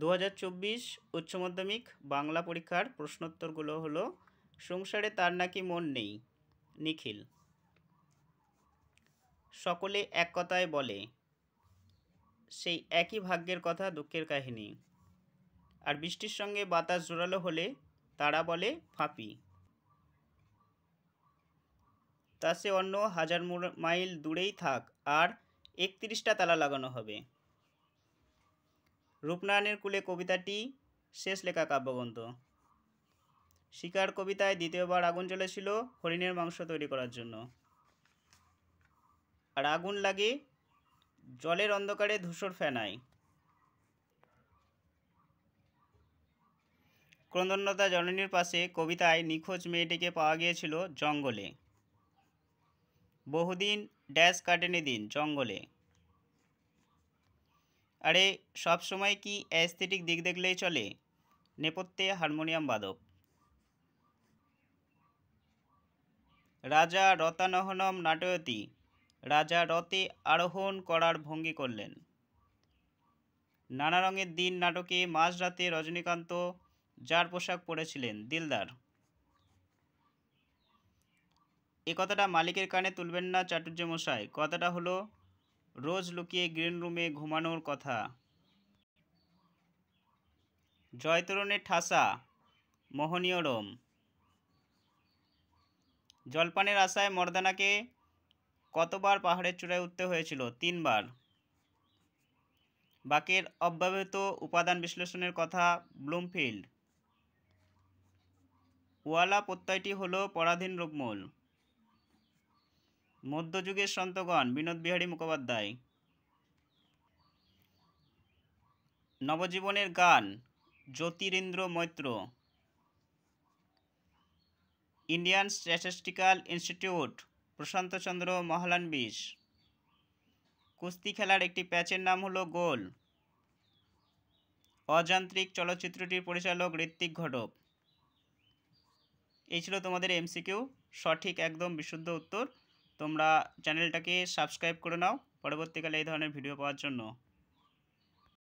দু উচ্চ মাধ্যমিক বাংলা পরীক্ষার প্রশ্নোত্তরগুলো হলো সংসারে তার নাকি মন নেই নিখিল সকলে এক কথায় বলে সেই একই ভাগ্যের কথা দুঃখের কাহিনী আর বৃষ্টির সঙ্গে বাতাস জোরালো হলে তারা বলে ফাঁপি তা সে অন্য হাজার মাইল দূরেই থাক আর একত্রিশটা তালা লাগানো হবে রূপনারায়ণের কুলে কবিতাটি শেষ লেখা কাব্যগ্রন্থ শিকার কবিতায় দ্বিতীয়বার আগুন চলেছিল হরিণের মাংস তৈরি করার জন্য আর আগুন লাগে জলের অন্ধকারে ধূসর ফেনায় ক্রন্দনতা জননীর পাশে কবিতায় নিখোঁজ মেয়েটিকে পাওয়া গিয়েছিল জঙ্গলে বহুদিন ড্যাশ কাটেনি দিন জঙ্গলে আরে সব সময় কি অ্যাস্থেটিক দিক দেখলেই চলে নেপথ্যে হারমোনিয়াম বাদক রাজা রতানহনম নাটয়তি রাজা রতে আরোহণ করার ভঙ্গি করলেন নানা রঙের দিন নাটকে মাঝরাতে রজনীকান্ত যার পোশাক পরেছিলেন দিলদার এ কথাটা মালিকের কানে তুলবেন না চাটুর্য মশাই কথাটা হলো রোজ লুকিয়ে গ্রিন রুমে ঘুমানোর কথা জয়তরণের ঠাসা মোহনীয় রোম জলপানের আশায় মর্দানাকে কতবার পাহাড়ের চূড়ায় উঠতে হয়েছিল তিনবার বাকের অব্যবহৃত উপাদান বিশ্লেষণের কথা ব্লুমফিল্ড ওয়ালা প্রত্যয়টি হল পরাধীন রূপমূল মধ্যযুগের সন্তগণ বিনোদ বিহারী মুখোপাধ্যায় নবজীবনের গান Jyotirindra Moitra Indian Statistical Institute Prasanta Chandra Mahalanobis কুস্তি খেলার একটি প্যাচের নাম হলো গোল অযান্ত্রিক চলচ্চিত্রটির পরিচালক ঋত্বিক ঘটক এই ছিল তোমাদের এমসিকিউ সঠিক একদম বিশুদ্ধ উত্তর তোমরা চ্যানেলটাকে সাবস্ক্রাইব করে নাও পরবর্তীকালে এই ধরনের ভিডিও পাওয়ার জন্য